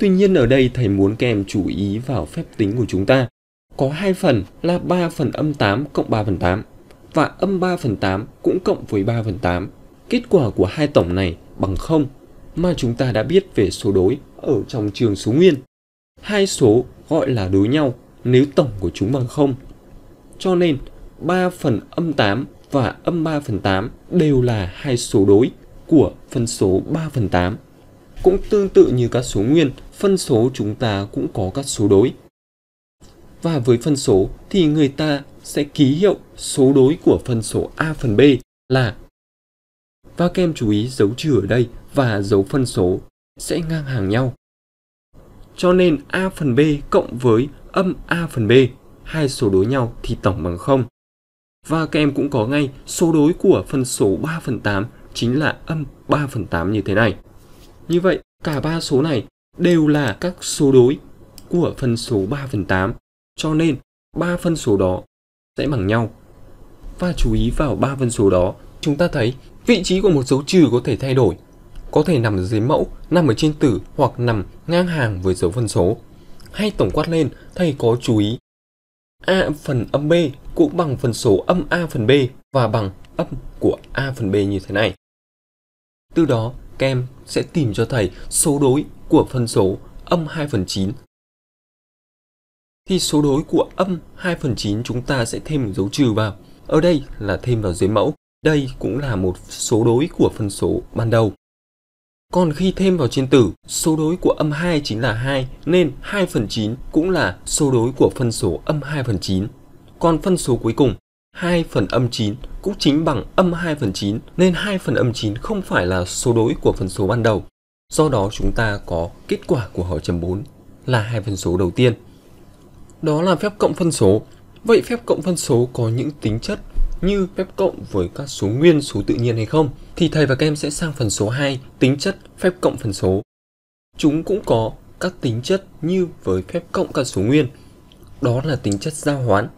Tuy nhiên ở đây thầy muốn các em chú ý vào phép tính của chúng ta. Có hai phần là 3 phần âm 8 cộng 3 phần 8 và âm 3 phần 8 cũng cộng với 3 phần 8. Kết quả của hai tổng này bằng 0 mà chúng ta đã biết về số đối ở trong trường số nguyên. Hai số gọi là đối nhau nếu tổng của chúng bằng 0. Cho nên 3 phần âm 8 và âm 3 phần 8 đều là hai số đối của phân số 3 phần 8. Cũng tương tự như các số nguyên, phân số chúng ta cũng có các số đối. Và với phân số thì người ta sẽ ký hiệu số đối của phân số A phần B là và các em chú ý dấu trừ ở đây và dấu phân số sẽ ngang hàng nhau. Cho nên A phần B cộng với âm A phần B, hai số đối nhau thì tổng bằng 0. Và các em cũng có ngay số đối của phân số 3 phần 8 chính là âm 3 phần 8 như thế này. Như vậy, cả ba số này đều là các số đối của phân số 3 phần 8. Cho nên, ba phân số đó sẽ bằng nhau. Và chú ý vào ba phân số đó, chúng ta thấy vị trí của một dấu trừ có thể thay đổi. Có thể nằm dưới mẫu, nằm ở trên tử hoặc nằm ngang hàng với dấu phân số. Hay tổng quát lên, thầy có chú ý A phần âm B cũng bằng phần số âm A phần B và bằng âm của A phần B như thế này. Từ đó, các em sẽ tìm cho thầy số đối của phân số âm 2 phần 9. Thì số đối của âm 2 phần 9 chúng ta sẽ thêm một dấu trừ vào. Ở đây là thêm vào dưới mẫu. Đây cũng là một số đối của phân số ban đầu. Còn khi thêm vào trên tử, số đối của âm 2 chính là 2, nên 2 phần 9 cũng là số đối của phân số âm 2 phần 9. Còn phân số cuối cùng 2 phần âm 9 cũng chính bằng âm 2 phần 9 nên 2 phần âm 9 không phải là số đối của phần số ban đầu. Do đó chúng ta có kết quả của hỏi chấm 4 là hai phân số đầu tiên. Đó là phép cộng phân số. Vậy phép cộng phân số có những tính chất như phép cộng với các số nguyên số tự nhiên hay không? Thì thầy và các em sẽ sang phần số 2, tính chất phép cộng phân số. Chúng cũng có các tính chất như với phép cộng các số nguyên. Đó là tính chất giao hoán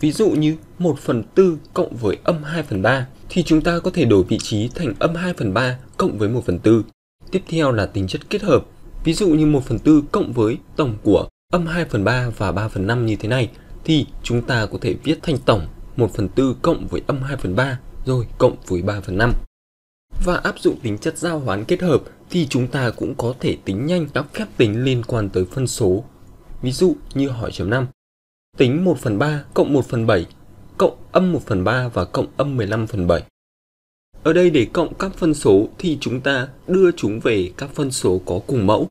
Ví dụ như 1 phần 4 cộng với âm 2 phần 3 thì chúng ta có thể đổi vị trí thành âm 2 phần 3 cộng với 1 phần 4. Tiếp theo là tính chất kết hợp. Ví dụ như 1 phần 4 cộng với tổng của âm 2 phần 3 và 3 phần 5 như thế này thì chúng ta có thể viết thành tổng 1 phần 4 cộng với âm 2 phần 3 rồi cộng với 3 phần 5. Và áp dụng tính chất giao hoán kết hợp thì chúng ta cũng có thể tính nhanh các phép tính liên quan tới phân số. Ví dụ như hỏi chấm 5, tính 1 phần 3 cộng 1 phần 7 cộng âm 1 phần 3 và cộng âm 15 phần 7. Ở đây để cộng các phân số thì chúng ta đưa chúng về các phân số có cùng mẫu.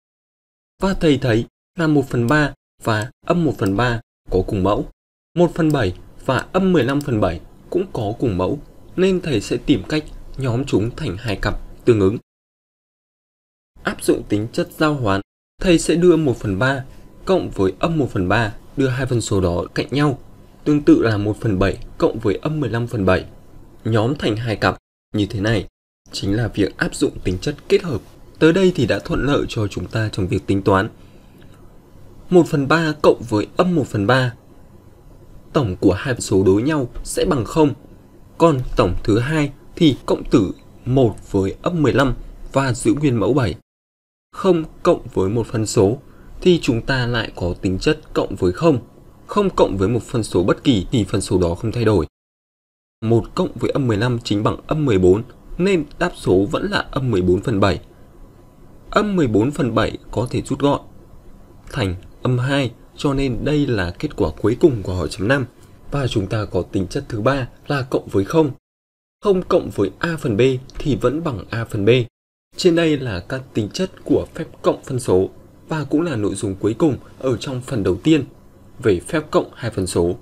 Và thầy thấy là 1 phần 3 và âm 1 phần 3 có cùng mẫu. 1 phần 7 và âm 15 phần 7 cũng có cùng mẫu, nên thầy sẽ tìm cách nhóm chúng thành hai cặp tương ứng. Áp dụng tính chất giao hoán, thầy sẽ đưa 1 phần 3 cộng với âm 1 phần 3 đưa hai phân số đó cạnh nhau, tương tự là 1 phần 7 cộng với âm 15 phần 7. Nhóm thành hai cặp như thế này chính là việc áp dụng tính chất kết hợp. Tới đây thì đã thuận lợi cho chúng ta trong việc tính toán. 1 phần 3 cộng với âm 1 phần 3. Tổng của hai số đối nhau sẽ bằng 0. Còn tổng thứ hai thì cộng tử 1 với âm 15 và giữ nguyên mẫu 7. 0 cộng với một phân số thì chúng ta lại có tính chất cộng với 0. không cộng với một phân số bất kỳ thì phân số đó không thay đổi. 1 cộng với âm 15 chính bằng âm 14 nên đáp số vẫn là âm 14 phần 7. Âm 14 phần 7 có thể rút gọn thành âm 2 cho nên đây là kết quả cuối cùng của hỏi chấm 5. Và chúng ta có tính chất thứ ba là cộng với 0. 0 cộng với a phần b thì vẫn bằng a phần b. Trên đây là các tính chất của phép cộng phân số và cũng là nội dung cuối cùng ở trong phần đầu tiên về phép cộng hai phần số.